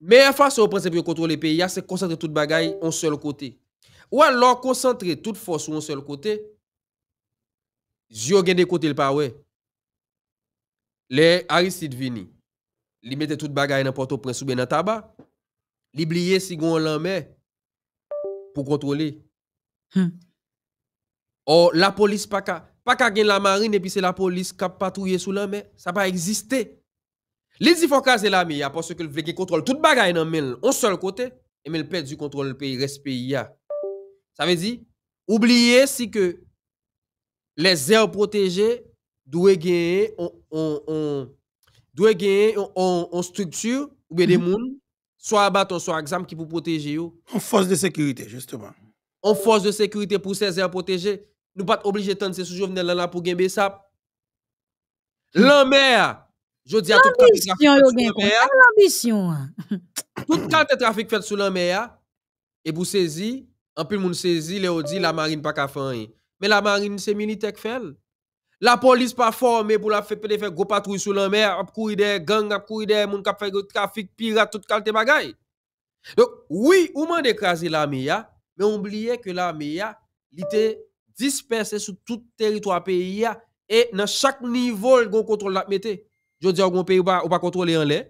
Speaker 2: Mais face au principe de contrôler pays, c'est concentrer tout bagay en seul côté. Ou alors concentrer toute force sur un seul côté. Zio gen de côtés le pawe. Les Aristide vini li mette tout bagay nan porto prince ou bien nan tabac. Li bliye si gon mer pour contrôler. Hmm. la police pas ka pas ka gen la marine et puis c'est la police qui patrouillé sous la mer, ça pas exister. Les difokas a l'armée parce que le vle contrôler tout bagaille dans men, on seul côté et mais perd du contrôle le pays reste pays Ça veut dire oublier si que les aires protégées doivent gagner on on doit gagner en structure ou des mhm. monde soit à bâton, soit examen qui pour protéger eux. En force de sécurité, justement. En force de sécurité pour ces protéger. Nous pas obligés de tendre ces sous-jovenels là pour gagner ça. Hmm. L'enmer, je dis à tout
Speaker 1: l'ambition. Hein.
Speaker 2: Tout de trafic fait sous l'enmer, et pour un en plus, monde saisi, les dit la marine pas qu'à faire. Mais la marine, c'est militaire qui fait. La police pas formée pour la faire faire gros patrouille sur la mer, courir des gangs, ap courir des trafics, qui fait trafic pirate toute calte bagaille. Donc oui, on man écrasé l'armée mais oubliez que l'armée il était dispersé sur tout territoire pays et dans chaque niveau le contrôle la mette. Je dis au pays ou pas contrôler en l'air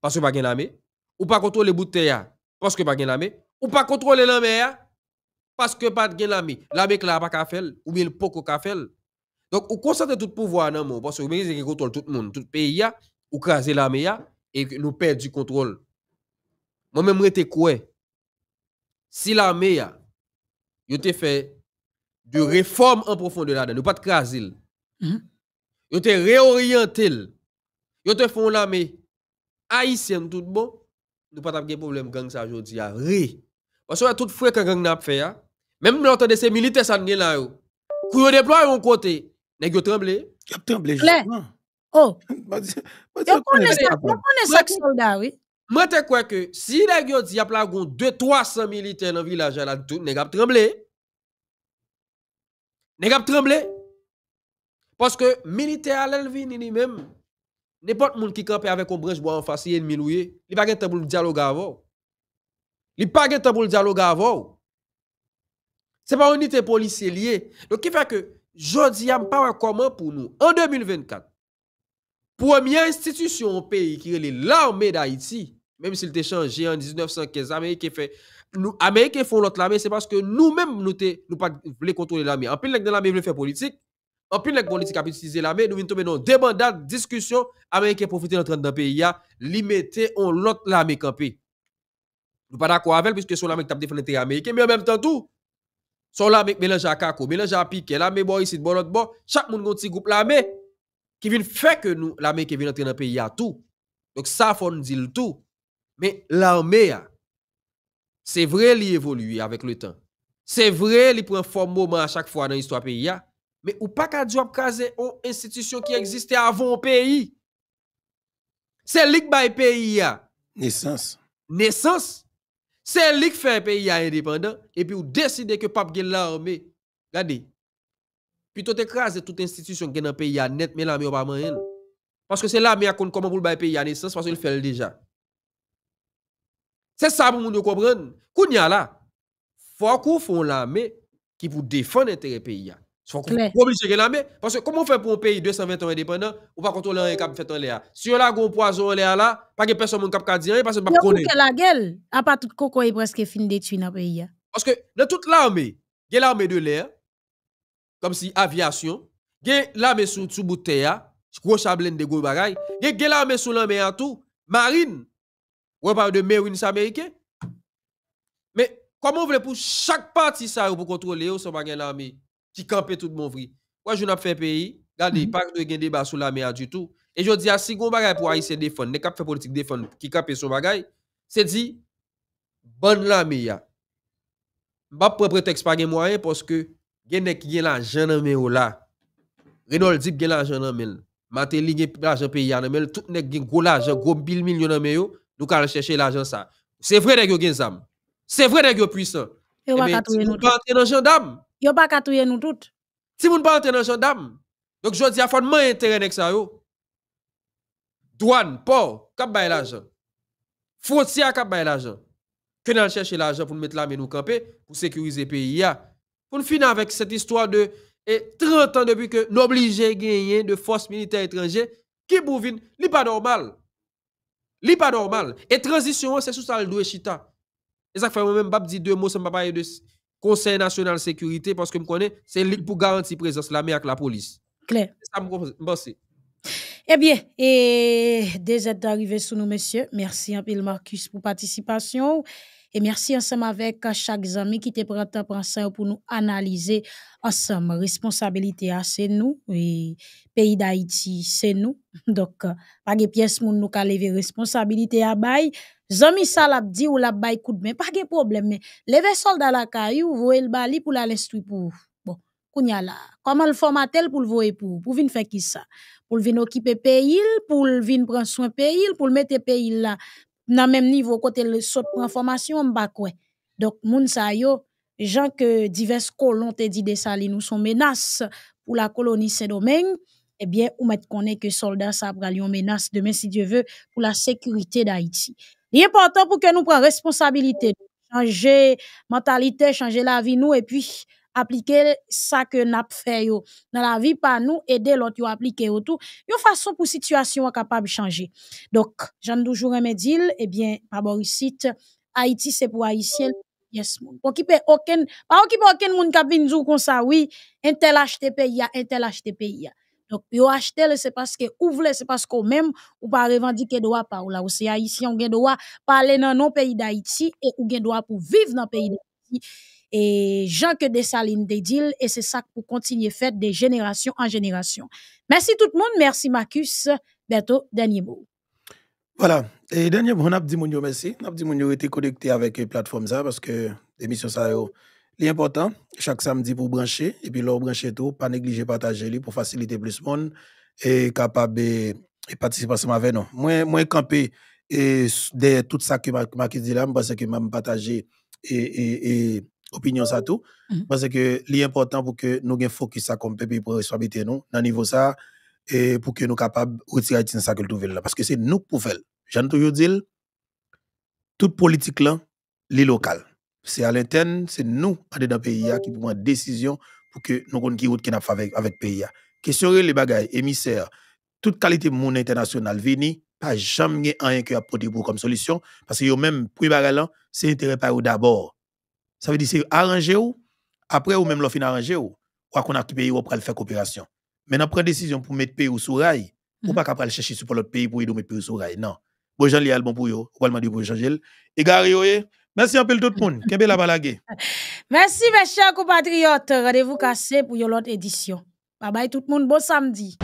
Speaker 2: parce que pas gain l'armée ou pas contrôler bout de terre parce que pas gain l'armée ou pas contrôler l'armée parce que pas gain l'armée. L'armée là pas ka faire ou bien le poko ka donc, on concentre tout pouvoir dans le monde, parce que vous contrôle tout le monde, tout le pays, On crase l'armée, et nous perd du contrôle. Moi-même, je quoi? Si l'armée, a te fait de réformes en profondeur là-dedans, nous pas de craser. il -hmm. te réorienté. Yo te font l'armée haïtienne tout bon. Nous pas de problème gang ça aujourd'hui ré. Parce que tout frais que gang n'a fait même l'entendre ces militaires ça là haut Kou yo un côté, Nèg yo tremblé. Yo tremblé
Speaker 1: justement. Oh. Yo connais sais connais soldat oui.
Speaker 2: Moi te crois que si nèg yo di y a la gon 2 300 militaires dans le village là tout nèg a tremblé. Nèg a tremblé. Parce que militaire à vini lui même n'importe monde qui campe avec un branche bois en face ennemi loué, il pas de temps pour dialoguer avant. Il pas gain temps pour dialoguer avant. C'est pas une unité policière liée. Donc qui fait que Jodi a pas comment pour nous en 2024. Première institution au pays qui est l'armée d'Haïti, même s'il était changé en 1915, Amérique fait nous Américains font l'autre l'armée, c'est parce que nous-mêmes nous ne nous pas voulons contrôler l'armée. En pile de l'armée veut faire politique. En plus les politiques a utilisé l'armée, nous venons tomber dans discussion, Américains profiter train dans le pays, li en on l'autre l'armée campée. Nous pas d'accord avec puisque sur l'armée qui a défendu l'intérêt américain, mais en même temps tout, son la mélange à kako, mélange à la boy ici, bon bon, chaque monde gonti groupe la qui vient faire que nous, la qui vient entrer dans le pays à tout. Donc ça, faut nous dire tout. Mais l'armée, c'est vrai, il évolue avec le temps. C'est vrai, il prend forme moment à chaque fois dans l'histoire pays à. Mais ou pas qu'à job craser une institution qui existait avant le pays. C'est lui pays Naissance. Naissance. C'est lui qui fait un pays indépendant et puis vous décidez que pape gagne l'armée. Regardez. Plutôt écraser toute institution qui est dans le pays net, mais l'armée pas moyen. Parce que c'est l'armée qui a comment le pays à naissance parce qu'il fait déjà. C'est ça pour nous comprendre. Kounya là, faut qu'on fasse l'armée qui vous défendre l'intérêt pays l'armée. Parce que comment fait pour un pays 220 ans indépendant ou pas contrôler un cap fait en l'air? Si on a un poison en l'air là, pas que personne qui dire parce que pas connaît. la
Speaker 1: gueule, à part tout coco est presque fin détruit dans pays. Hein.
Speaker 2: Parce que dans toute l'armée, il y l'armée de l'air, comme si aviation, il l'armée sous sous terre, gros chablène de gros bagaille, il y l'armée sous l'armée en tout, marine. On parle de marine américains. Mais comment vous voulez pour chaque partie ça pour contrôler ou sans l'armée? qui campait tout le monde. Ouais, je n'ai pas fait pays. Regardez, pas de débat sur la mer du tout. Et je dis à si vous bagay pour Haïtien défendre, ne pas fait politique défendre qui campe son bagay, c'est dit bonne la meilleure. que vous prétexte pas moyen parce que gen qui gen l'argent dans là. Renold dit gen l'argent dans mais Matéli gen l'argent pays dans tout n'est gen gros l'argent, gros millions dans nous allons chercher l'argent ça. C'est vrai yo gen C'est vrai yo puissant. Et, eh ben, de yo pa katouye nou toutes. Si moun pa pas dans d'âme, donc je dis à fond intérêt ça yo. Douane, port, kap bay l'argent. Frontière kap bay l'argent. Que nous chercher l'argent pour mettre la main nous camper pour sécuriser pays Pour finir avec cette histoire de 30 ans depuis que nous obligés gagner de forces militaires étrangères qui bouvine, li pas normal. Li pas normal. Et transition, c'est sous ça le chita. Et ça fait moi-même, pas dit deux mots, ça papa pas de Conseil national de sécurité, parce que je connais, c'est pour garantir la présence la avec la police. Claire. C'est ça
Speaker 1: Eh bien, et déjà d'arriver sous nous, messieurs. Merci un peu, Marcus, pour participation. Et merci ensemble avec chaque ami qui te prend temps pour nous analyser ensemble. Responsabilité, ah, c'est nous. Et pays d'Haïti, c'est nous. Donc, pas de pièces nous, nous lever responsabilité à bail. Zami sa l'a di ou l'a bay kout men, pa gen problème men. Leve soldat la kayou ou voye le bali pou la pour pou. Bon, kounya la, Comment le formatel pou pour voye pou, pou vin venir ki sa. Pou Pour vin okipe pays, pou pour vin soin pays, pou mettre mette pays, la. Nan même niveau kote le sot pren formation mba Donc Donc, moun sa yo, jan ke divers kolon te di de sali nou son menaces pour la colonie se domen. eh eh ou met konne ke soldat sa pral yon menace demain, si Dieu veut pour la sécurité d'Haïti. Il est important pour que nous prenions responsabilité, changer mentalité, changer la vie nous et puis appliquer ça que nous faisons dans la vie par nous, aider l'autre à appliquer tout. Il y a une façon pour la situation capable de changer. Donc, j'en toujours un eh bien, par Borisite, Haïti, c'est pour Haïtiens. Yes, mon, moun. Okipe aucun, pas ait aucun monde qui a comme ça, oui, un tel acheté pays, un tel donc, yo acheter, c'est parce que ou c'est parce qu'on même, ou pas revendiquer droit par là. Ou c'est haïtien, ou gen droit parler dans nos pays d'Haïti, et ou gen droit pour vivre dans pays d'Haïti. Et Jean que des des deals, et c'est ça pour continuer faire de génération en génération. Merci tout le monde, merci Marcus. Bientôt, dernier mot.
Speaker 3: Voilà. Et dernier mot, on a dit merci. On a dit connecté avec les euh, plateformes ça parce que l'émission ça L'important, chaque samedi pour brancher, et puis là, brancher tout, pas négliger partager pour faciliter plus de monde et capable de participer ensemble avec nous. Moi, moi campé et de tout ça que je dit là, parce que je partager et, et, opinion ça tout. Parce mhm. que l'important pour que nous gagne focus ça comme peuple pour responsabilité nous, dans niveau ça, et pour que nous capables de retirer ça que nous là. Parce que c'est nous pour faire. J'en toujours dit, toute politique là, les locale c'est à l'interne, c'est nous, en dedans pays, qui prenons décision pour que nous connaissions qui route avec, avec pays. Question les bagailles, émissaires, toute qualité de monde international vini, pas jamais rien que a apporté pour comme solution, parce que même, pour les c'est intérêt par d'abord. Ça veut dire, c'est arranger ou, après ou même l'offre arranger ou, ou qu'on a pays ou pour faire coopération. Maintenant, prendre décision pour mettre pays sous rail, mm -hmm. ou mhm. pas qu'après chercher sur l'autre pays pour y mettre pays sous rail, non. Bon, j'en bon pour eux, ou pas le pour changer. Et Merci un peu tout le monde. la
Speaker 1: Merci mes chers compatriotes. Rendez-vous cassé pour une autre édition. Bye bye tout le monde. Bon samedi.